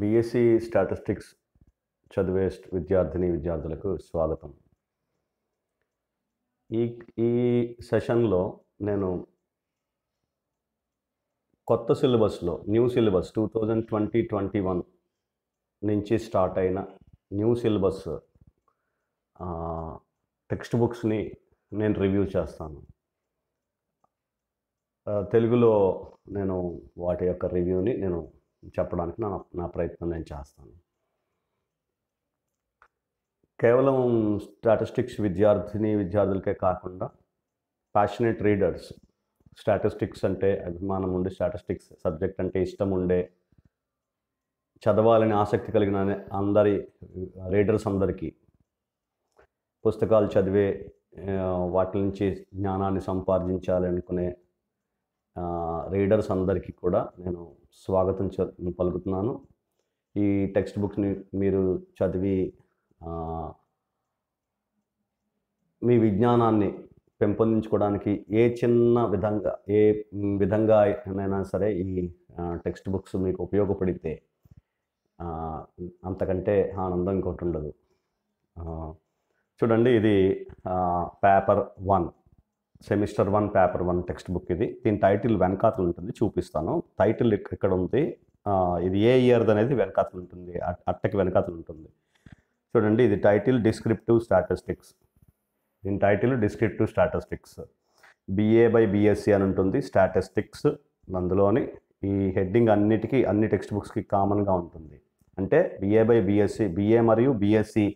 BSc statistics e చదివే విద్యార్థిని విద్యార్థులకు స్వాగతం ఈ ఈ సెషన్లో నేను కొత్త సిలబస్లో new syllabus two thousand twenty twenty one నుంచి స్టార్ట్ అయిన న్యూ సిలబస్ టెక్స్ట్ బుక్స్ని నేను రివ్యూ చేస్తాను తెలుగులో నేను వాటి యొక్క రివ్యూని నేను చెప్పడానికి నా నా ప్రయత్నం నేను చేస్తాను కేవలం స్టాటిస్టిక్స్ విద్యార్థిని విద్యార్థులకే కాకుండా ప్యాషనేట్ రీడర్స్ స్టాటిస్టిక్స్ అంటే అభిమానం ఉండి స్టాటిస్టిక్స్ సబ్జెక్ట్ అంటే ఇష్టం ఉండే చదవాలని ఆసక్తి కలిగిన అందరి రీడర్స్ అందరికీ పుస్తకాలు చదివే వాటి నుంచి జ్ఞానాన్ని సంపాదించాలనుకునే రీడర్స్ అందరికీ కూడా నేను స్వాగతం పలుకుతున్నాను ఈ టెక్స్ట్ బుక్ని మీరు చదివి మీ విజ్ఞానాన్ని పెంపొందించుకోవడానికి ఏ చిన్న విధంగా ఏ విధంగా అయినా సరే ఈ టెక్స్ట్ బుక్స్ మీకు ఉపయోగపడితే అంతకంటే ఆనందం ఇంకోటి ఉండదు చూడండి ఇది paper one semester one paper one text book ఇది దీని టైటిల్ వెనకాతలు ఉంటుంది చూపిస్తాను టైటిల్ ఇక్కడ ఉంది ఇది ఏ ఇయర్ది అనేది వెనకాతలు ఉంటుంది అట్టకి వెనకాతలు ఉంటుంది చూడండి ఇది టైటిల్ డిస్క్రిప్టివ్ స్టాటిస్టిక్స్ దీని title descriptive statistics BA by BSc అని ఉంటుంది స్టాటిస్టిక్స్ అందులోని ఈ హెడ్డింగ్ అన్నిటికీ అన్ని టెక్స్ట్ బుక్స్కి కామన్గా ఉంటుంది అంటే బిఏ బై బిఎస్సి బిఏ మరియు బిఎస్సి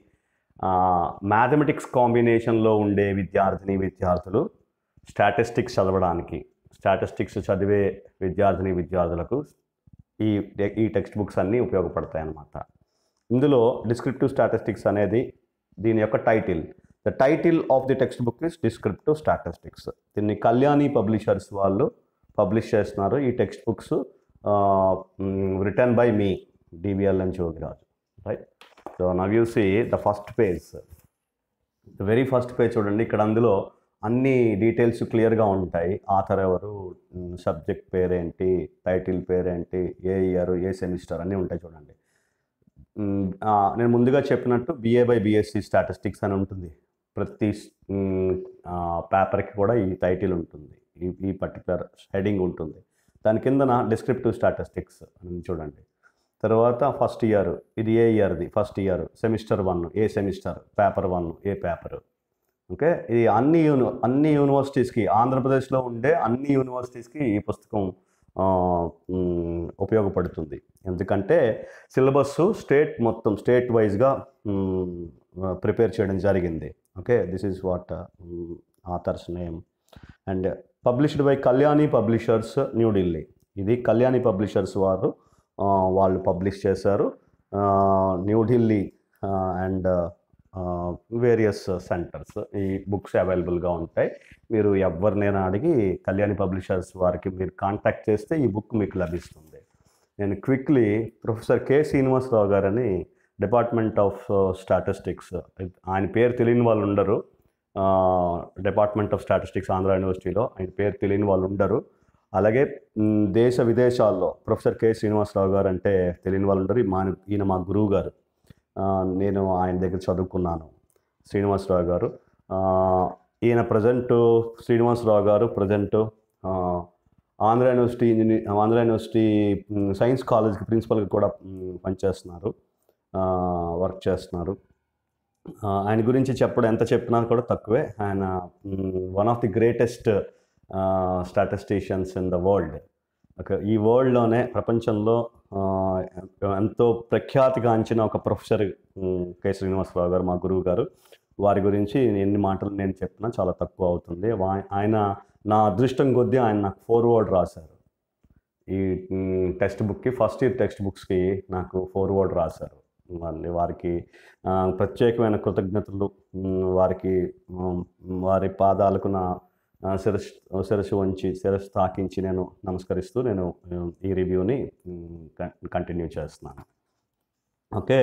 మ్యాథమెటిక్స్ కాంబినేషన్లో ఉండే విద్యార్థిని విద్యార్థులు స్టాటిస్టిక్స్ చదవడానికి స్టాటిస్టిక్స్ చదివే విద్యార్థిని విద్యార్థులకు ఈ ఈ టెక్స్ట్ బుక్స్ అన్నీ ఉపయోగపడతాయి అన్నమాట ఇందులో డిస్క్రిప్టివ్ స్టాటిస్టిక్స్ అనేది దీని యొక్క title the title of the text book is descriptive statistics దీన్ని కళ్యాణి పబ్లిషర్స్ వాళ్ళు పబ్లిష్ చేస్తున్నారు ఈ text books written by me DVLN Jogiraju right so now you see the first page the very first page చూడండి ఇక్కడ అందులో అన్ని డీటెయిల్స్ క్లియర్గా ఉంటాయి ఆథర్ ఎవరు సబ్జెక్ట్ పేరేంటి టైటిల్ పేరేంటి ఏ ఇయర్ ఏ సెమిస్టర్ అన్నీ ఉంటాయి చూడండి నేను ముందుగా చెప్పినట్టు బిఏ బై బిఎస్సి స్టాటిస్టిక్స్ అని ఉంటుంది ప్రతి పేపర్కి కూడా ఈ టైటిల్ ఉంటుంది ఈ ఈ పర్టికులర్ హెడింగ్ ఉంటుంది దాని కిందన డిస్క్రిప్టివ్ స్టాటిస్టిక్స్ అని చూడండి తర్వాత ఫస్ట్ ఇయర్ ఇది ఏ ఇయర్ది ఫస్ట్ ఇయర్ సెమిస్టర్ వన్ ఏ సెమిస్టర్ పేపర్ వన్ ఏ పేపరు ఓకే ఇది అన్ని యూని అన్ని యూనివర్సిటీస్కి ఆంధ్రప్రదేశ్లో ఉండే అన్ని యూనివర్సిటీస్కి ఈ పుస్తకం ఉపయోగపడుతుంది ఎందుకంటే సిలబస్ స్టేట్ మొత్తం స్టేట్ వైజ్గా ప్రిపేర్ చేయడం జరిగింది okay this is what author's name and published by Kalyani publishers New Delhi ఇది కళ్యాణి పబ్లిషర్స్ వారు వాళ్ళు పబ్లిష్ చేశారు న్యూఢిల్లీ అండ్ వేరియస్ సెంటర్స్ ఈ బుక్స్ అవైలబుల్గా ఉంటాయి మీరు ఎవరినైనా అడిగి కళ్యాణి పబ్లిషర్స్ వారికి మీరు కాంటాక్ట్ చేస్తే ఈ బుక్ మీకు లభిస్తుంది నేను క్విక్లీ ప్రొఫెసర్ కె శ్రీనివాసరావు గారని డిపార్ట్మెంట్ ఆఫ్ స్టాటిస్టిక్స్ ఆయన పేరు తెలియని వాళ్ళు ఉండరు డిపార్ట్మెంట్ ఆఫ్ స్టాటిస్టిక్స్ ఆంధ్ర యూనివర్సిటీలో ఆయన పేరు తెలియని వాళ్ళు ఉండరు అలాగే దేశ విదేశాల్లో ప్రొఫెసర్ కె శ్రీనివాసరావు గారు అంటే తెలియని వాళ్ళు ఉండరు మా ఈయన మా గురువు గారు నేను ఆయన దగ్గర చదువుకున్నాను శ్రీనివాసరావు గారు ఈయన ప్రజెంట్ శ్రీనివాసరావు గారు present Andhra university engineer Andhra university science కాలేజ్కి ప్రిన్సిపల్గా కూడా పనిచేస్తున్నారు వర్క్ చేస్తున్నారు ఆయన గురించి చెప్పడం ఎంత చెప్పినా కూడా తక్కువే ఆయన one of the greatest statisticians in the world ఈ వరల్డ్లోనే ప్రపంచంలో ఎంతో ప్రఖ్యాతిగాంచిన ఒక ప్రొఫెసర్ కె శ్రీనివాసరావు గారు మా గురువు గారు వారి గురించి ఎన్ని మాటలు నేను చెప్పినా చాలా తక్కువ అవుతుంది ఆయన నా అదృష్టం కొద్దీ ఆయన నాకు ఫోర్వర్డ్ రాశారు ఈ టెక్స్ట్ బుక్కి ఫస్ట్ ఇయర్ టెక్స్ట్ బుక్స్కి నాకు ఫోర్వర్డ్ రాశారు మళ్ళీ వారికి ప్రత్యేకమైన కృతజ్ఞతలు వారికి వారి పాదాలకు నా శిరస్ శిరస్సు వంచి శిరస్సు తాకించి నేను నమస్కరిస్తూ నేను ఈ రివ్యూని కంటిన్యూ చేస్తున్నాను ఓకే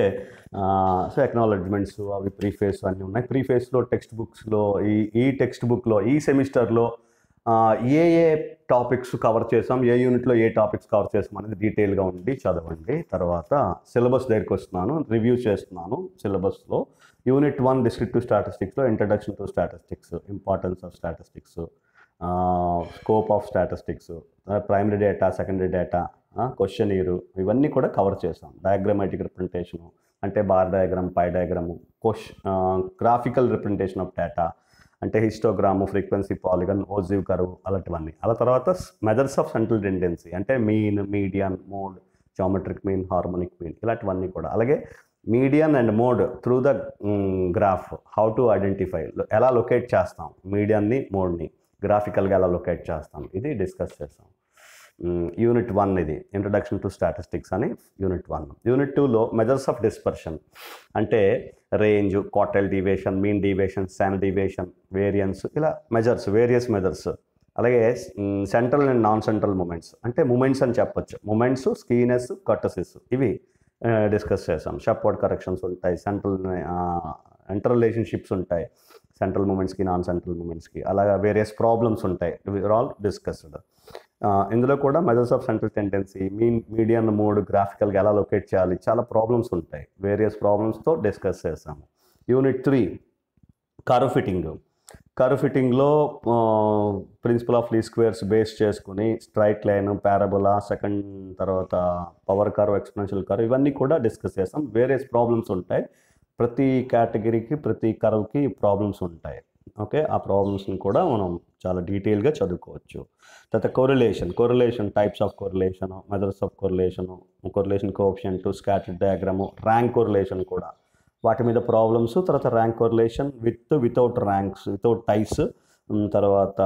సో ఎక్నాలజ్మెంట్స్ అవి ప్రీఫేస్ అన్నీ ఉన్నాయి ప్రీఫేస్లో టెక్స్ట్ బుక్స్లో ఈ ఈ టెక్స్ట్ బుక్లో ఈ సెమిస్టర్లో ఏ ఏ టాపిక్స్ కవర్ చేసాం ఏ యూనిట్లో ఏ టాపిక్స్ కవర్ చేసాం అనేది డీటెయిల్గా ఉండి చదవండి తర్వాత సిలబస్ దగ్గరికి వస్తున్నాను రివ్యూ చేస్తున్నాను సిలబస్లో యూనిట్ వన్ డిస్క్రిప్టివ్ స్టాటిస్టిక్స్లో introduction to statistics importance of statistics scope of statistics primary data secondary data questionnaire ఇవన్నీ కూడా కవర్ చేసాం డయాగ్రమాటిక్ రిప్రజెంటేషను అంటే బార్ డయాగ్రామ్ పై డయాగ్రామ్ క్వశ్ గ్రాఫికల్ రిప్రజెంటేషన్ ఆఫ్ డేటా అంటే histogram frequency polygon ogive curve అలాంటివన్నీ అలా తర్వాత measures of central tendency అంటే mean median mode geometric mean harmonic mean ఇలాంటివన్నీ కూడా అలాగే median and mode through the graph how to identify ఎలా లొకేట్ చేస్తాం మీడియన్ని మోడ్ని గ్రాఫికల్గా ఎలా లొకేట్ చేస్తాం ఇది డిస్కస్ చేస్తాం యూనిట్ వన్ ఇది ఇంట్రడక్షన్ టు స్టాటిస్టిక్స్ అని యూనిట్ వన్ యూనిట్ టూలో మెజర్స్ ఆఫ్ డిస్పర్షన్ అంటే range quartile deviation mean deviation standard deviation variance ఇలా మెజర్స్ వేరియస్ మెజర్స్ అలాగే central and non central moments అంటే మూమెంట్స్ అని చెప్పొచ్చు మూమెంట్స్ స్కీనెస్ కట్టసెస్ ఇవి డిస్కస్ చేసాం షప్వర్డ్ కరెక్షన్స్ ఉంటాయి సెంట్రల్ ఇంటర్ రిలేషన్షిప్స్ ఉంటాయి సెంట్రల్ మూమెంట్స్కి నాన్ సెంట్రల్ మూమెంట్స్కి అలాగే వేరియస్ ప్రాబ్లమ్స్ ఉంటాయి విఆర్ ఆల్ డిస్కస్డ్ ఇందులో కూడా measures of central tendency mean median mode గ్రాఫికల్గా ఎలా లొకేట్ చేయాలి చాలా ప్రాబ్లమ్స్ ఉంటాయి వేరియస్ ప్రాబ్లమ్స్తో డిస్కస్ చేసాము unit three curve fitting curve ఫిట్టింగ్లో ప్రిన్సిపల్ ఆఫ్ లీ స్క్వేర్స్ బేస్ చేసుకుని స్ట్రైట్ లైన్ పారబులా సెకండ్ తర్వాత పవర్ కర్వ్ ఎక్స్పెన్షియల్ కర్వ్ ఇవన్నీ కూడా డిస్కస్ చేస్తాం వేరియస్ ప్రాబ్లమ్స్ ఉంటాయి ప్రతి కేటగిరీకి ప్రతి కర్వ్కి ప్రాబ్లమ్స్ ఉంటాయి ఓకే ఆ ప్రాబ్లమ్స్ని కూడా మనం చాలా డీటెయిల్గా చదువుకోవచ్చు తర్వాత correlation correlation types of correlation methods of correlation correlation కోఆప్షన్ to scatter diagram rank correlation కూడా వాటి మీద ప్రాబ్లమ్స్ తర్వాత rank correlation with without ranks without ties తర్వాత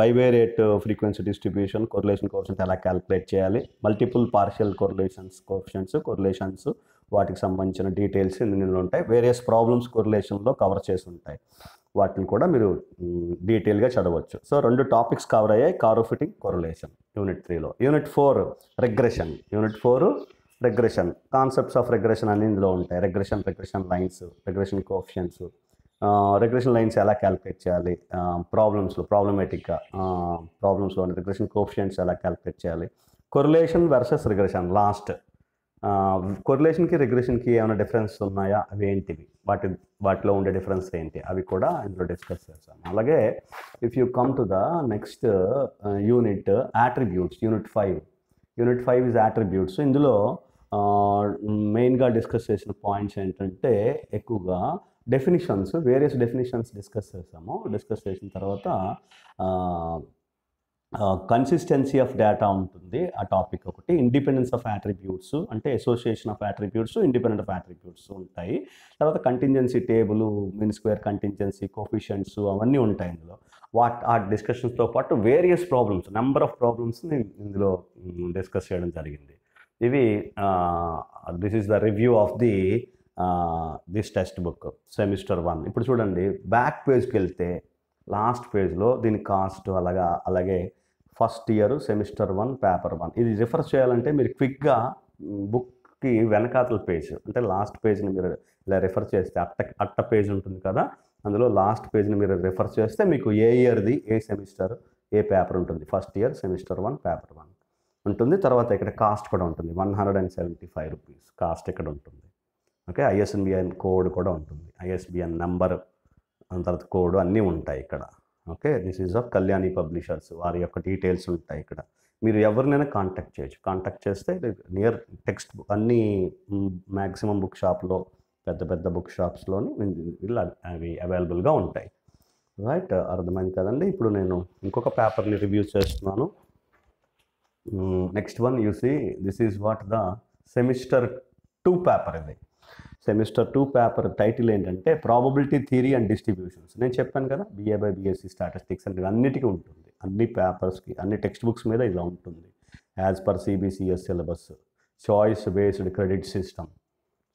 bivariate frequency distribution correlation coefficient ఎలా క్యాలిక్యులేట్ చేయాలి multiple partial correlations coefficients correlations వాటికి సంబంధించిన డీటెయిల్స్ ఇందులో ఉంటాయి వేరియస్ ప్రాబ్లమ్స్ కొరిలేషన్లో కవర్ చేసి ఉంటాయి వాటిని కూడా మీరు డీటెయిల్గా చదవచ్చు సో రెండు టాపిక్స్ కవర్ అయ్యాయి కారోఫిటింగ్ ఫిట్టింగ్ కొరలేషన్ యూనిట్ త్రీలో unit four regression unit four regression concepts of regression అని ఇందులో ఉంటాయి regression regression lines regression coefficients regression lines ఎలా క్యాలిక్యులేట్ చేయాలి ప్రాబ్లమ్స్లో ప్రాబ్లమేటిక్గా ప్రాబ్లమ్స్లో రెగ్రెషన్ కోఫిషన్స్ ఎలా క్యాలిక్యులేట్ చేయాలి కొరిలేషన్ వర్సెస్ రిగ్రెషన్ లాస్ట్ కొరిలేషన్కి రిగ్రెషన్కి ఏమైనా డిఫరెన్స్ ఉన్నాయా అవి ఏంటివి వాటి వాటిలో ఉండే డిఫరెన్స్ ఏంటి అవి కూడా ఇందులో డిస్కస్ చేస్తాను అలాగే if you come to the next unit attributes unit five unit five is attributes ఇందులో మెయిన్గా డిస్కస్ చేసిన పాయింట్స్ ఏంటంటే ఎక్కువగా డెఫినిషన్స్ వేరియస్ డెఫినిషన్స్ డిస్కస్ చేసాము డిస్కస్ చేసిన తర్వాత కన్సిస్టెన్సీ ఆఫ్ డేటా ఉంటుంది ఆ టాపిక్ ఒకటి ఇండిపెండెన్స్ ఆఫ్ యాట్రిబ్యూట్స్ అంటే association of attributes independent of attributes ఉంటాయి తర్వాత contingency table mean square contingency coefficients అవన్నీ ఉంటాయి ఇందులో వాట్ ఆ డిస్కషన్స్తో పాటు వేరియస్ ప్రాబ్లమ్స్ నెంబర్ ఆఫ్ ప్రాబ్లమ్స్ని ఇందులో డిస్కస్ చేయడం జరిగింది ఇవి this is the review of the this text book semester one ఇప్పుడు చూడండి బ్యాక్ పేజ్కి వెళ్తే లాస్ట్ పేజ్లో దీని కాస్ట్ అలాగా అలాగే first year semester one paper one ఇది రిఫర్ చేయాలంటే మీరు క్విక్గా బుక్కి వెనకాతల పేజ్ అంటే లాస్ట్ పేజ్ని మీరు ఇలా రిఫర్ చేస్తే అట్ట అట్ట పేజ్ ఉంటుంది కదా అందులో లాస్ట్ పేజ్ని మీరు రిఫర్ చేస్తే మీకు ఏ ఇయర్ది ఏ సెమిస్టర్ ఏ పేపర్ ఉంటుంది first year semester one paper one ఉంటుంది తర్వాత ఇక్కడ కాస్ట్ కూడా ఉంటుంది one hundred and seventy five rupees cost ఇక్కడ ఉంటుంది ఓకే ఐఎస్బిఎన్ కోడ్ కూడా ఉంటుంది ఐఎస్బిఎన్ నెంబర్ తర్వాత కోడ్ అన్నీ ఉంటాయి ఇక్కడ okay this is of Kalyani publishers వారి యొక్క డీటెయిల్స్ ఉంటాయి ఇక్కడ మీరు ఎవరినైనా కాంటాక్ట్ చేయొచ్చు కాంటాక్ట్ చేస్తే నియర్ టెక్స్ట్ బుక్ అన్ని మ్యాక్సిమం బుక్ షాప్లో పెద్ద పెద్ద బుక్ షాప్స్లోని ఇలా అవి అవైలబుల్గా ఉంటాయి రైట్ అర్థమైంది కదండి ఇప్పుడు నేను ఇంకొక పేపర్ని రివ్యూ చేస్తున్నాను next one you see this is what the semester two paper ఇది సెమిస్టర్ టూ పేపర్ టైటిల్ ఏంటంటే ప్రాబబిలిటీ థియరీ అండ్ డిస్ట్రిబ్యూషన్స్ నేను చెప్పాను కదా బిఏ బై బిఎస్సి స్టాటిస్టిక్స్ అంటే అన్నిటికీ ఉంటుంది అన్ని పేపర్స్కి అన్ని టెక్స్ట్ బుక్స్ మీద ఇలా ఉంటుంది as per CBCS syllabus choice based credit system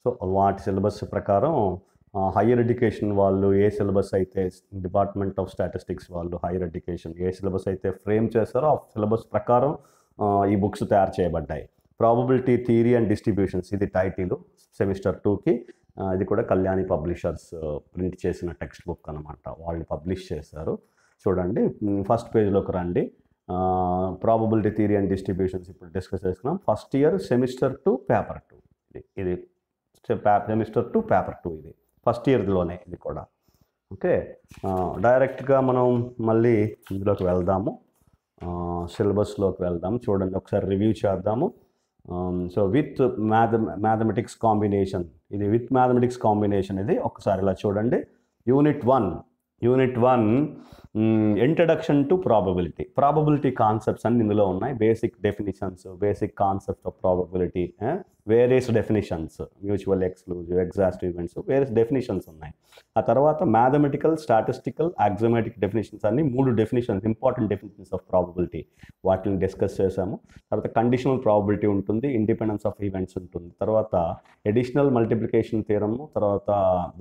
so వాటి సిలబస్ ప్రకారం హైయర్ ఎడ్యుకేషన్ వాళ్ళు ఏ సిలబస్ అయితే డిపార్ట్మెంట్ ఆఫ్ స్టాటిస్టిక్స్ వాళ్ళు హైయర్ ఎడ్యుకేషన్ ఏ సిలబస్ అయితే ఫ్రేమ్ చేస్తారో ఆ సిలబస్ ప్రకారం ఈ బుక్స్ తయారు చేయబడ్డాయి ప్రాబబిలిటీ థియరీ అండ్ డిస్ట్రిబ్యూషన్స్ ఇది టైటిల్ సెమిస్టర్ టూకి ఇది కూడా కళ్యాణి పబ్లిషర్స్ ప్రింట్ చేసిన టెక్స్ట్ బుక్ అనమాట వాళ్ళు పబ్లిష్ చేశారు చూడండి ఫస్ట్ పేజ్లోకి రండి ప్రాబబిలిటీ థియరీ అండ్ డిస్ట్రిబ్యూషన్స్ ఇప్పుడు డిస్కస్ చేసుకున్నాం first year semester two paper two ఇది సెమిస్టర్ టు పేపర్ టూ ఇది ఫస్ట్ ఇయర్లోనే ఇది కూడా ఓకే డైరెక్ట్గా మనం మళ్ళీ ఇందులోకి వెళ్దాము సిలబస్లోకి వెళ్దాం చూడండి ఒకసారి రివ్యూ చేద్దాము so with math mathematics combination ఇది విత్ మ్యాథమెటిక్స్ కాంబినేషన్ ఇది ఒకసారి ఇలా చూడండి unit one unit one introduction to probability probability concepts అన్ని ఇందులో ఉన్నాయి basic definitions basic concept of probability various definitions mutual exclusive exhaust events various definitions ఉన్నాయి ఆ తర్వాత మ్యాథమెటికల్ స్టాటిస్టికల్ ఆగ్జమెటిక్ డెఫినేషన్స్ అన్ని మూడు definitions important definitions of probability వాటిని discuss చేశాము తర్వాత కండిషనల్ ప్రాబబిలిటీ ఉంటుంది ఇండిపెండెన్స్ ఆఫ్ ఈవెంట్స్ ఉంటుంది తర్వాత ఎడిషనల్ మల్టిప్లికేషన్ థీరము తర్వాత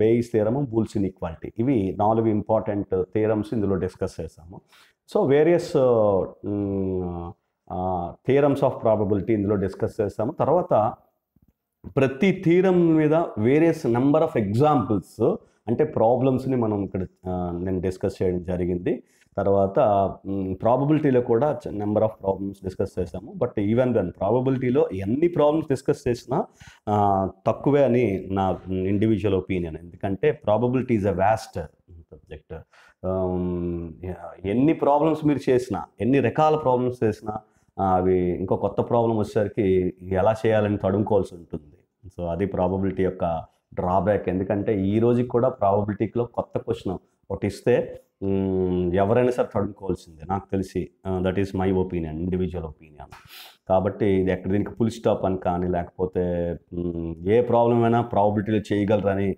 Bayes theorem Boole's inequality ఇవి నాలుగు ఇంపార్టెంట్ థీరమ్స్ ఇందులో డిస్కస్ చేసాము so various theorems of probability ఇందులో డిస్కస్ చేసాము తర్వాత ప్రతి థీరం మీద వేరియస్ నెంబర్ ఆఫ్ ఎగ్జాంపుల్స్ అంటే ప్రాబ్లమ్స్ని మనం ఇక్కడ నేను డిస్కస్ చేయడం జరిగింది తర్వాత ప్రాబబిలిటీలో కూడా నెంబర్ ఆఫ్ ప్రాబ్లమ్స్ డిస్కస్ చేసాము బట్ ఈవెన్ దెన్ ప్రాబబిలిటీలో ఎన్ని ప్రాబ్లమ్స్ డిస్కస్ చేసినా తక్కువే అని నా ఇండివిజువల్ ఒపీనియన్ ఎందుకంటే probability is a vast subject ఎన్ని ప్రాబ్లమ్స్ మీరు చేసినా ఎన్ని రకాల ప్రాబ్లమ్స్ చేసినా అవి ఇంకో కొత్త ప్రాబ్లం వచ్చేసరికి ఎలా చేయాలని తడుముకోవాల్సి ఉంటుంది సో అది ప్రాబబిలిటీ యొక్క డ్రాబ్యాక్ ఎందుకంటే ఈ రోజుకి కూడా ప్రాబబిలిటీలో కొత్త క్వశ్చన్ ఒకటి ఇస్తే ఎవరైనా సరే తడుముకోవాల్సిందే నాకు తెలిసి that is my opinion individual opinion కాబట్టి ఇది ఎక్కడ దీనికి ఫుల్ స్టాప్ అని కానీ లేకపోతే ఏ ప్రాబ్లం అయినా ప్రాబిలిటీలో చేయగలరని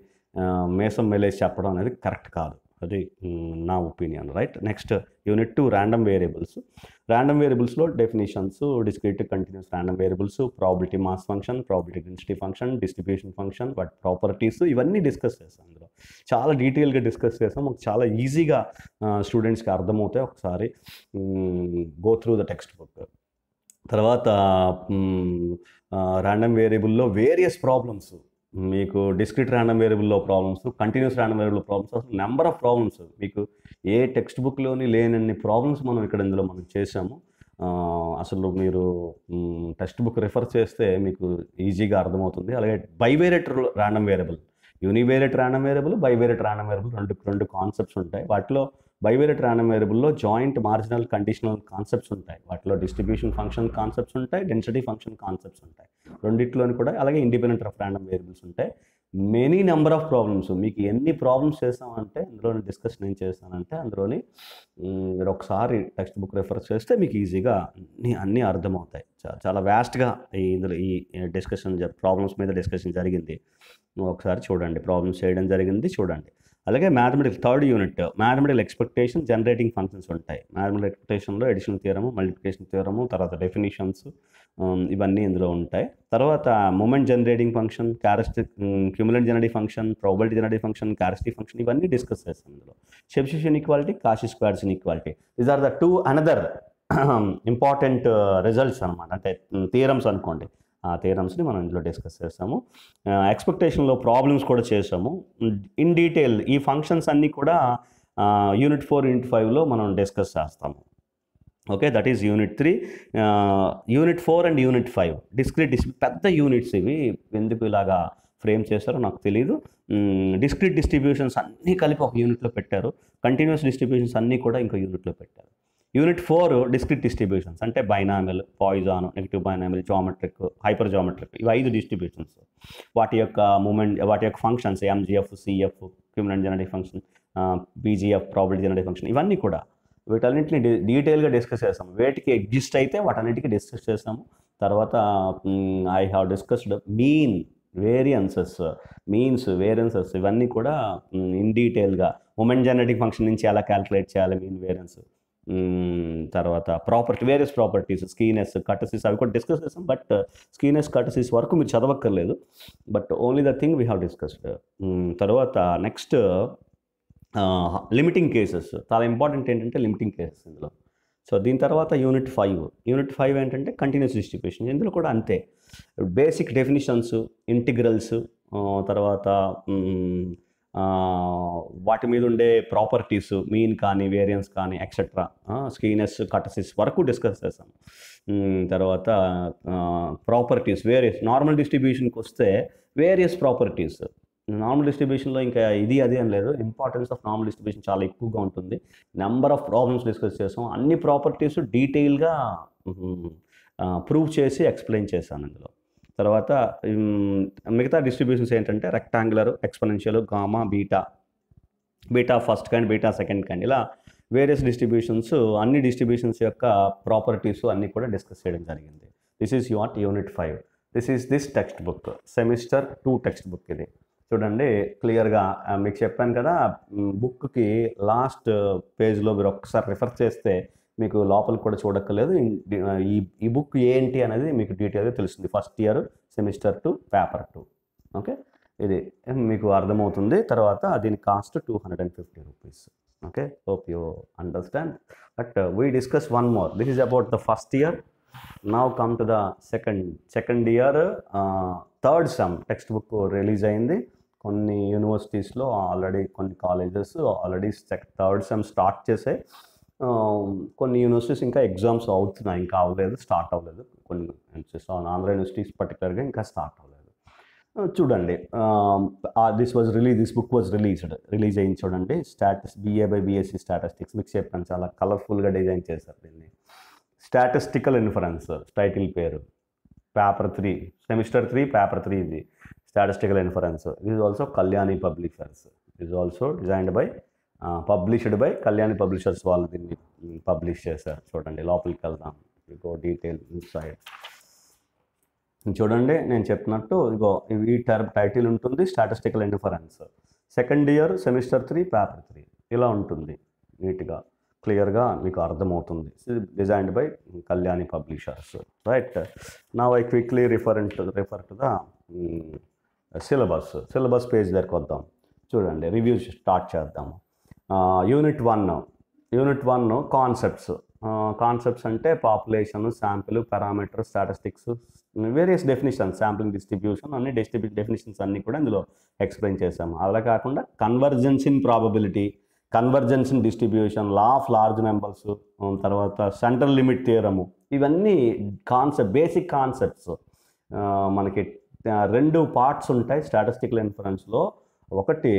మేసం మేలేసి చెప్పడం అనేది కరెక్ట్ కాదు అది నా opinion right next unit two random variables random వేరియబుల్స్లో definitions discrete continuous random variables probability mass function probability density function distribution function వాటి ప్రాపర్టీస్ ఇవన్నీ డిస్కస్ చేస్తాం అందులో చాలా డీటెయిల్గా డిస్కస్ చేస్తాం మాకు చాలా ఈజీగా స్టూడెంట్స్కి అర్థమవుతాయి ఒకసారి go through the text book తర్వాత ర్యాండమ్ వేరియబుల్లో వేరియస్ ప్రాబ్లమ్స్ మీకు డిస్క్రిట్ ర్యాండమ్ వేరియబుల్లో problems continuous random variable problems అసలు నెంబర్ ఆఫ్ ప్రాబ్లమ్స్ మీకు ఏ టెక్స్ట్ బుక్లోని లేనన్ని ప్రాబ్లమ్స్ మనం ఇక్కడ ఇందులో మనం చేసాము అసలు మీరు టెక్స్ట్ బుక్ రిఫర్ చేస్తే మీకు ఈజీగా అర్థమవుతుంది అలాగే bivariate random variable univariate random variable bivariate random variable రెండు రెండు కాన్సెప్ట్స్ ఉంటాయి వాటిలో బైవేరేటర్ యానమేరబుల్లో జాయింట్ మార్జినల్ కండిషనల్ కాన్సెప్ట్స్ ఉంటాయి వాటిలో డిస్ట్రిబ్యూషన్ ఫంక్షన్ కాన్సెప్ట్స్ ఉంటాయి డెన్సిటీ ఫంక్షన్ కాన్సెప్ట్స్ ఉంటాయి రెండిట్లోని కూడా అలాగే ఇండిపెండెంట్ ఆఫ్ ర్యాండమ్ వేరియబుల్స్ ఉంటాయి మెనీ నెంబర్ ఆఫ్ ప్రాబ్లమ్స్ మీకు ఎన్ని ప్రాబ్లమ్స్ చేస్తామంటే అందులోని డిస్కషన్ ఏం చేస్తానంటే అందులోని మీరు ఒకసారి టెక్స్ట్ బుక్ రెఫర్ చేస్తే మీకు ఈజీగా అన్నీ అర్థమవుతాయి చాలా వ్యాస్ట్గా ఈ ఇందులో ఈ డిస్కషన్ ప్రాబ్లమ్స్ మీద డిస్కషన్ జరిగింది ఒకసారి చూడండి ప్రాబ్లమ్స్ చేయడం జరిగింది చూడండి అలాగే mathematics third unit mathematical expectation generating functions ఉంటాయి మ్యాథమెటికల్ ఎక్స్పెక్టేషన్లో ఎడిషన్ థియరము మల్టిప్లికేషన్ థియరము తర్వాత డెఫినేషన్స్ um, ఇవన్నీ ఇందులో ఉంటాయి తర్వాత moment generating function characteristic cumulant generating function probability generating function characteristic function ఇవన్నీ డిస్కస్ చేస్తాం ఇందులో Chebyshev's inequality Cauchy squares inequality these are the two another important results అనమాట అంటే థియరమ్స్ um, అనుకోండి ఆ థియరమ్స్ని మనం ఇందులో డిస్కస్ చేస్తాము ఎక్స్పెక్టేషన్లో ప్రాబ్లమ్స్ కూడా చేసాము ఇన్ డీటెయిల్ ఈ ఫంక్షన్స్ అన్నీ కూడా యూనిట్ ఫోర్ యూనిట్ ఫైవ్లో మనం డిస్కస్ చేస్తాము okay that is unit three unit four and unit five discrete dis పెద్ద యూనిట్స్ ఇవి ఎందుకు ఇలాగా ఫ్రేమ్ చేశారో నాకు తెలియదు డిస్క్రిట్ డిస్ట్రిబ్యూషన్స్ అన్నీ కలిపి ఒక యూనిట్లో పెట్టారు కంటిన్యూస్ డిస్ట్రిబ్యూషన్స్ అన్నీ కూడా ఇంకో యూనిట్లో పెట్టారు యూనిట్ ఫోర్ డిస్క్రిట్ డిస్ట్రిబ్యూషన్స్ అంటే binomial Poisson negative binomial geometric hypergeometric ఇవి ఐదు డిస్ట్రిబ్యూషన్స్ వాటి యొక్క మూమెంట్ వాటి యొక్క functions MGF CF cumulant generative function PGF probability generative function ఇవన్నీ కూడా వీటన్నింటిని డీటెయిల్గా డిస్కస్ చేస్తాము వేటికి ఎగ్జిస్ట్ అయితే వాటన్నిటికీ డిస్కస్ చేస్తాము తర్వాత I have discussed mean variances means variances ఇవన్నీ కూడా ఇన్ డీటెయిల్గా ఉమెన్ జనరేటింగ్ ఫంక్షన్ నుంచి ఎలా క్యాలిక్యులేట్ చేయాలి మీన్ వేరియన్స్ తర్వాత property various properties skewness kurtosis అవి కూడా డిస్కస్ చేస్తాం బట్ uh, స్కీనెస్ కటసీస్ వరకు మీరు చదవక్కర్లేదు but only the thing we have discussed తర్వాత నెక్స్ట్ లిమిటింగ్ కేసెస్ చాలా ఇంపార్టెంట్ ఏంటంటే లిమిటింగ్ కేసెస్ ఇందులో సో దీని తర్వాత యూనిట్ ఫైవ్ యూనిట్ ఫైవ్ ఏంటంటే కంటిన్యూస్ డిస్ట్రిబ్యూషన్ ఇందులో కూడా అంతే బేసిక్ డెఫినిషన్స్ ఇంటిగ్రల్స్ తర్వాత వాటి మీద ఉండే ప్రాపర్టీస్ మీన్ కానీ వేరియన్స్ కానీ ఎక్సెట్రా స్కీనెస్ కటసిస్ వరకు డిస్కస్ చేస్తాం తర్వాత ప్రాపర్టీస్ వేరియస్ నార్మల్ డిస్ట్రిబ్యూషన్కి వస్తే వేరియస్ ప్రాపర్టీస్ నార్మల్ డిస్ట్రిబ్యూషన్లో ఇంకా ఇది అది అని లేదు ఇంపార్టెన్స్ ఆఫ్ నార్మల్ డిస్ట్రిబ్యూషన్ చాలా ఎక్కువగా ఉంటుంది నెంబర్ ఆఫ్ ప్రాబ్లమ్స్ డిస్కస్ చేస్తాం అన్ని ప్రాపర్టీస్ డీటెయిల్గా ప్రూవ్ చేసి ఎక్స్ప్లెయిన్ చేశాను అందులో తర్వాత మిగతా డిస్ట్రిబ్యూషన్స్ ఏంటంటే rectangular exponential gamma beta beta first kind beta second kind ఇలా వేరియస్ డిస్ట్రిబ్యూషన్స్ అన్ని డిస్ట్రిబ్యూషన్స్ యొక్క ప్రాపర్టీస్ అన్నీ కూడా డిస్కస్ చేయడం జరిగింది this is your unit five this is this text book semester two text book ఇది చూడండి క్లియర్గా మీకు చెప్పాను కదా బుక్కి లాస్ట్ పేజ్లో మీరు ఒక్కసారి రిఫర్ చేస్తే మీకు లోపలికి కూడా చూడక్కర్లేదు ఈ ఈ బుక్ ఏంటి అనేది మీకు డీటెయిల్గా తెలుస్తుంది first year semester two paper two okay ఇది మీకు అర్థమవుతుంది తర్వాత దీని cost two hundred and fifty rupees okay hope you understand but we discuss one more this is about the first year now come to the second second year third some text book release అయింది కొన్ని యూనివర్సిటీస్లో already కొన్ని colleges already third sem start చేసాయి కొన్ని universities ఇంకా exams అవుతున్నాయి ఇంకా అవ్వలేదు స్టార్ట్ అవ్వలేదు కొన్ని ఆంధ్ర యూనివర్సిటీస్ పర్టికులర్గా ఇంకా స్టార్ట్ అవ్వలేదు చూడండి this was release this book was released release అయింది చూడండి status BA by BSc statistics మీకు చెప్పాను చాలా కలర్ఫుల్గా డిజైన్ చేశారు దీన్ని స్టాటిస్టికల్ ఇన్ఫరెన్స్ టైటిల్ పేరు paper three semester three paper three ఇది statistical inference it is also Kalyani public it is also designed by published by Kalyani publishers వాళ్ళు దీన్ని పబ్లిష్ చేశారు చూడండి లోపలికి వెళ్దాం ఇగో డీటెయిల్ ఇన్సైడ్ చూడండి నేను చెప్పినట్టు ఇగో ఈ టర్ టైటిల్ ఉంటుంది statistical inference second year semester three paper three ఇలా ఉంటుంది నీట్గా క్లియర్గా మీకు అర్థమవుతుంది designed by Kalyani publishers right నా I quickly referent refer to the syllabus syllabus page దగ్గరకు వద్దాం చూడండి రివ్యూ స్టార్ట్ చేద్దాము unit one unit one concepts concepts అంటే population sample parameter statistics various definitions sampling distribution అన్ని డిస్ట్రిబ్యూ డెఫినేషన్స్ అన్ని కూడా ఇందులో ఎక్స్ప్లెయిన్ చేశాము అలా కాకుండా convergence in probability convergence in distribution law of large members తర్వాత సెంట్రల్ లిమిట్ థియరము ఇవన్నీ కాన్సెప్ట్ బేసిక్ కాన్సెప్ట్స్ మనకి రెండు పార్ట్స్ ఉంటాయి స్టాటిస్టికల్ ఇన్ఫరెన్స్లో ఒకటి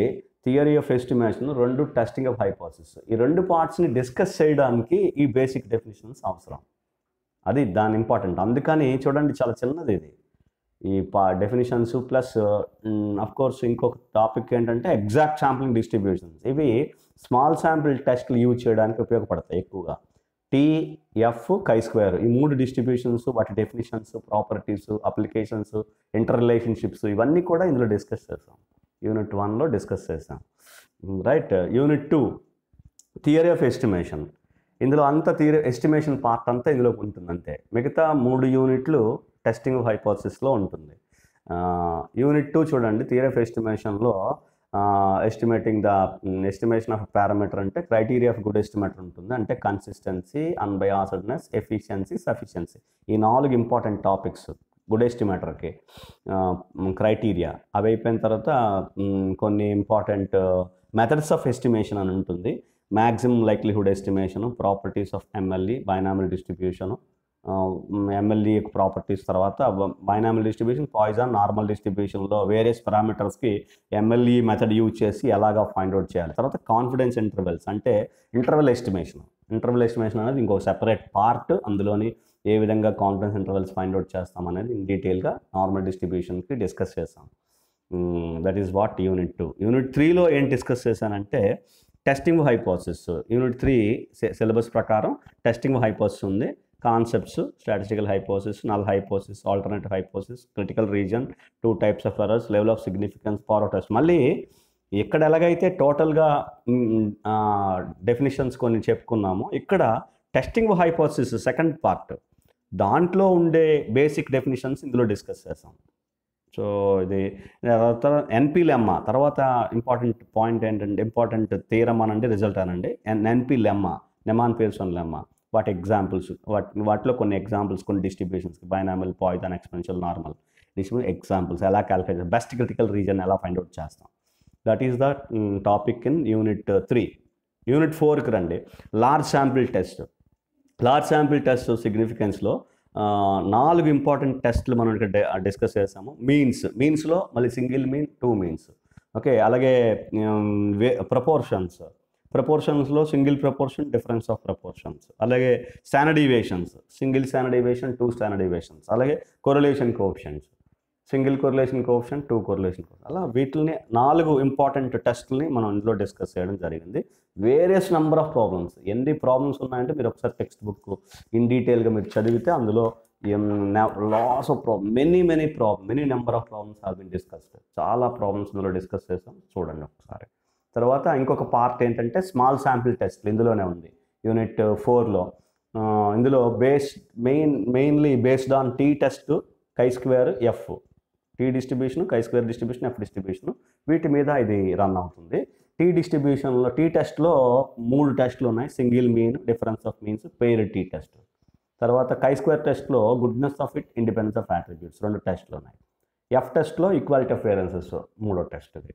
థియరీ ఆఫ్ ఎస్టిమేషన్ రెండు టెస్టింగ్ ఆఫ్ హైపోసిస్ ఈ రెండు పార్ట్స్ని డిస్కస్ చేయడానికి ఈ బేసిక్ డెఫినేషన్స్ అవసరం అది దాని ఇంపార్టెంట్ అందుకని చూడండి చాలా చిన్నది ఇది ఈ పా డెఫినేషన్స్ ప్లస్ కోర్స్ ఇంకొక టాపిక్ ఏంటంటే ఎగ్జాక్ట్ శాంప్లింగ్ డిస్ట్రిబ్యూషన్స్ ఇవి స్మాల్ శాంపిల్ టెస్ట్లు యూజ్ చేయడానికి ఉపయోగపడతాయి ఎక్కువగా ఎఫ్ కై స్క్వేర్ ఈ మూడు డిస్ట్రిబ్యూషన్స్ వాటి definitions properties applications interrelationships ఇవన్నీ కూడా ఇందులో డిస్కస్ చేస్తాం యూనిట్ వన్లో డిస్కస్ చేసాం right unit two theory of estimation ఇందులో అంత థియరీ ఎస్టిమేషన్ పార్ట్ అంతా ఇందులో ఉంటుంది అంతే మిగతా మూడు యూనిట్లు టెస్టింగ్ హైపోసిస్లో ఉంటుంది యూనిట్ టూ చూడండి థియరీ ఆఫ్ ఎస్టిమేషన్లో estimating the estimation of parameter అంటే క్రైటీరియా ఆఫ్ గుడ్ ఎస్టిమేటర్ ఉంటుంది అంటే కన్సిస్టెన్సీ అన్బయాసడ్నెస్ ఎఫిషియన్సీ సఫిషియన్సీ ఈ నాలుగు ఇంపార్టెంట్ టాపిక్స్ గుడ్ ఎస్టిమేటర్కి క్రైటీరియా అవి అయిపోయిన తర్వాత కొన్ని ఇంపార్టెంట్ మెథడ్స్ ఆఫ్ ఎస్టిమేషన్ అని ఉంటుంది maximum likelihood estimation properties of MLE binomial distribution MLE properties తర్వాత బైనామిల్ డిస్ట్రిబ్యూషన్ పాయిజన్ నార్మల్ డిస్ట్రిబ్యూషన్లో వేరియస్ పారామీటర్స్కి ఎంఎల్ఈ మెథడ్ యూజ్ చేసి ఎలాగా ఫైండ్ అవుట్ చేయాలి తర్వాత కాన్ఫిడెన్స్ ఇంటర్వెల్స్ అంటే ఇంటర్వెల్ ఎస్టిమేషన్ ఇంటర్వెల్ ఎస్టిమేషన్ అనేది ఇంకొక సెపరేట్ పార్ట్ అందులోని ఏ విధంగా కాన్ఫిడెన్స్ ఇంటర్వెల్స్ ఫైండ్ అవుట్ చేస్తాం అనేది ఇన్ డీటెయిల్గా నార్మల్ డిస్ట్రిబ్యూషన్కి డిస్కస్ చేస్తాం that is what unit two unit త్రీలో ఏం డిస్కస్ చేశానంటే testing hypothesis unit three syllabus ప్రకారం టెస్టింగ్ హైపోసిస్ ఉంది concepts statistical hypothesis null hypothesis alternative hypothesis critical region two types of errors level of significance for test మళ్ళీ ఇక్కడ ఎలాగైతే టోటల్గా definitions కొన్ని చెప్పుకున్నామో ఇక్కడ టెస్టింగ్ హైపోసిస్ సెకండ్ పార్ట్ దాంట్లో ఉండే బేసిక్ డెఫినేషన్స్ ఇందులో డిస్కస్ చేస్తాం సో ఇది తర్వాత ఎన్పిలెమ్మ తర్వాత ఇంపార్టెంట్ పాయింట్ ఏంటంటే ఇంపార్టెంట్ తీరం అనండి రిజల్ట్ అనండి NP lemma Neyman Pearson lemma వాటి ఎగ్జాంపుల్స్ వాటి వాటిలో కొన్ని ఎగ్జాంపుల్స్ కొన్ని డిస్ట్రిబ్యూషన్స్కి బైనామల్ పాయిజన్ ఎక్స్పెన్షియల్ నార్మల్ డిస్ట్రిబ్యూ ఎగ్జాంపుల్స్ ఎలా క్యాలిఫై బెస్ట్ క్రిటికల్ రీజన్ ఎలా ఫైండ్ అవుట్ చేస్తాం that is the topic in unit three unit ఫోర్కి రండి large sample test large sample test సిగ్నిఫికెన్స్లో నాలుగు ఇంపార్టెంట్ టెస్ట్లు మనం ఇక్కడ డిస్కస్ చేసాము మీన్స్ మీన్స్లో మళ్ళీ single mean two means okay అలాగే ప్రపోర్షన్స్ ప్రపోర్షన్స్లో single proportion difference of proportions అలాగే standard deviations single standard deviation two standard deviations అలాగే correlation coefficients single correlation coefficient two correlation coefficient అలా వీటిని నాలుగు ఇంపార్టెంట్ టెస్ట్ని మనం ఇంట్లో డిస్కస్ చేయడం జరిగింది వేరియస్ నెంబర్ ఆఫ్ ప్రాబ్లమ్స్ ఎన్ని ప్రాబ్లమ్స్ ఉన్నాయంటే మీరు ఒకసారి టెక్స్ట్ బుక్ ఇన్ డీటెయిల్గా మీరు చదివితే అందులో lots of problem many many problem many number of problems have been discussed చాలా ప్రాబ్లమ్స్ ఇందులో డిస్కస్ చేస్తాం చూడండి ఒకసారి తర్వాత ఇంకొక పార్ట్ ఏంటంటే స్మాల్ శాంపిల్ టెస్ట్ ఇందులోనే ఉంది యూనిట్ ఫోర్లో ఇందులో based main mainly based on t test chi square F t distribution chi square distribution F distribution వీటి మీద ఇది రన్ అవుతుంది టీ డిస్ట్రిబ్యూషన్లో టీ టెస్ట్లో మూడు టెస్ట్లు ఉన్నాయి single mean difference of means pair t test తర్వాత కై స్క్వేర్ టెస్ట్లో goodness of it independence of attributes రెండు టెస్ట్లు ఉన్నాయి ఎఫ్ టెస్ట్లో ఈక్వాలిటీ ఆఫ్ వేరెన్సెస్ మూడో టెస్ట్ ఇది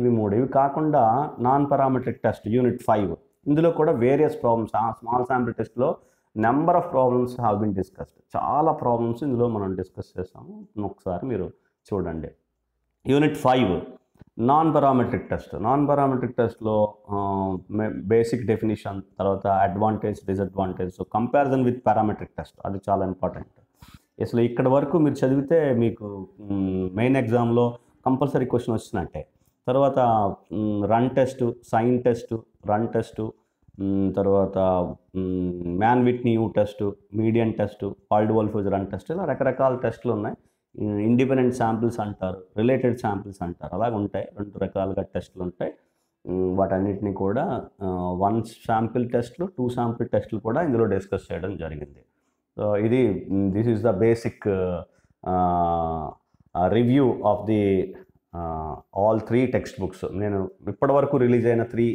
ఇవి మూడు ఇవి కాకుండా non parametric test unit five ఇందులో కూడా వేరియస్ ప్రాబ్లమ్స్ స్మాల్ శాంపిల్ టెస్ట్లో number of problems have been discussed చాలా ప్రాబ్లమ్స్ ఇందులో మనం డిస్కస్ చేస్తాము ఒకసారి మీరు చూడండి unit five non parametric test non parametric టెస్ట్లో బేసిక్ డెఫినేషన్ తర్వాత advantage disadvantage comparison with parametric test అది చాలా ఇంపార్టెంట్ అసలు ఇక్కడ వరకు మీరు చదివితే మీకు మెయిన్ ఎగ్జామ్లో కంపల్సరీ క్వశ్చన్ వచ్చినట్టే తర్వాత run test sign test run test తర్వాత Mann Whitney U test medium test Wald Wolf run test ఇలా రకరకాల టెస్ట్లు ఉన్నాయి ఇండిపెండెంట్ శాంపిల్స్ అంటారు రిలేటెడ్ శాంపిల్స్ అంటారు అలాగ ఉంటాయి రెండు రకాలుగా టెస్టులు ఉంటాయి వాటన్నిటిని కూడా వన్ శాంపిల్ టెస్ట్లు టూ శాంపిల్ టెస్ట్లు కూడా ఇందులో డిస్కస్ చేయడం జరిగింది సో ఇది this is the basic review of the all three textbooks నేను ఇప్పటివరకు రిలీజ్ అయిన three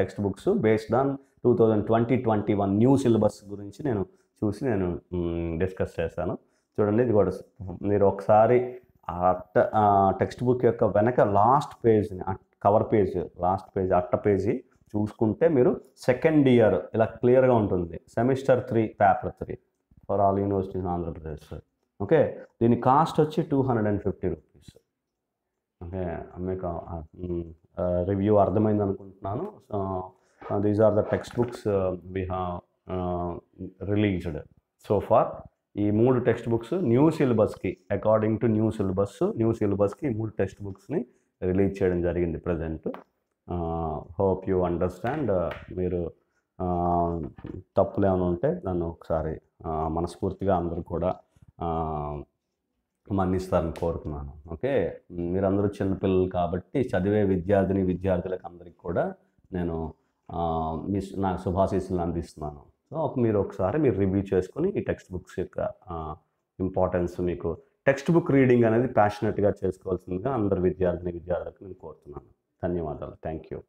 text books based on two thousand twenty twenty one new syllabus గురించి నేను చూసి నేను డిస్కస్ చేశాను చూడండి ఇది కూడా మీరు ఒకసారి అట్ట టెక్స్ట్ బుక్ యొక్క వెనక లాస్ట్ పేజ్ని కవర్ పేజ్ లాస్ట్ పేజ్ అట్ట పేజీ చూసుకుంటే మీరు సెకండ్ ఇయర్ ఇలా క్లియర్గా ఉంటుంది semester three paper three for all universities Andhra Pradesh okay దీని కాస్ట్ వచ్చి two hundred and fifty rupees okay మీకు రివ్యూ అర్థమైంది అనుకుంటున్నాను these are the textbooks we released released so far ఈ మూడు టెక్స్ట్ బుక్స్ న్యూ సిలబస్కి according to new syllabus new సిలబస్కి ఈ మూడు టెక్స్ట్ బుక్స్ని రిలీజ్ చేయడం జరిగింది ప్రజెంట్ హోప్ యూ అండర్స్టాండ్ మీరు తప్పులు ఏమైనా ఉంటే నన్ను ఒకసారి మనస్ఫూర్తిగా అందరూ కూడా మన్నిస్తారని కోరుతున్నాను ఓకే మీరందరూ చిన్నపిల్లలు కాబట్టి చదివే విద్యార్థిని విద్యార్థులకు అందరికీ కూడా నేను మీ నా శుభాశీస్సులు అందిస్తున్నాను అప్పుడు మీరు ఒకసారి మీరు రివ్యూ చేసుకుని ఈ టెక్స్ట్ బుక్స్ యొక్క ఇంపార్టెన్స్ మీకు టెక్స్ట్ బుక్ రీడింగ్ అనేది ప్యాషనెట్గా చేసుకోవాల్సిందిగా అందరు విద్యార్థిని విద్యార్థులకు నేను కోరుతున్నాను ధన్యవాదాలు థ్యాంక్ యూ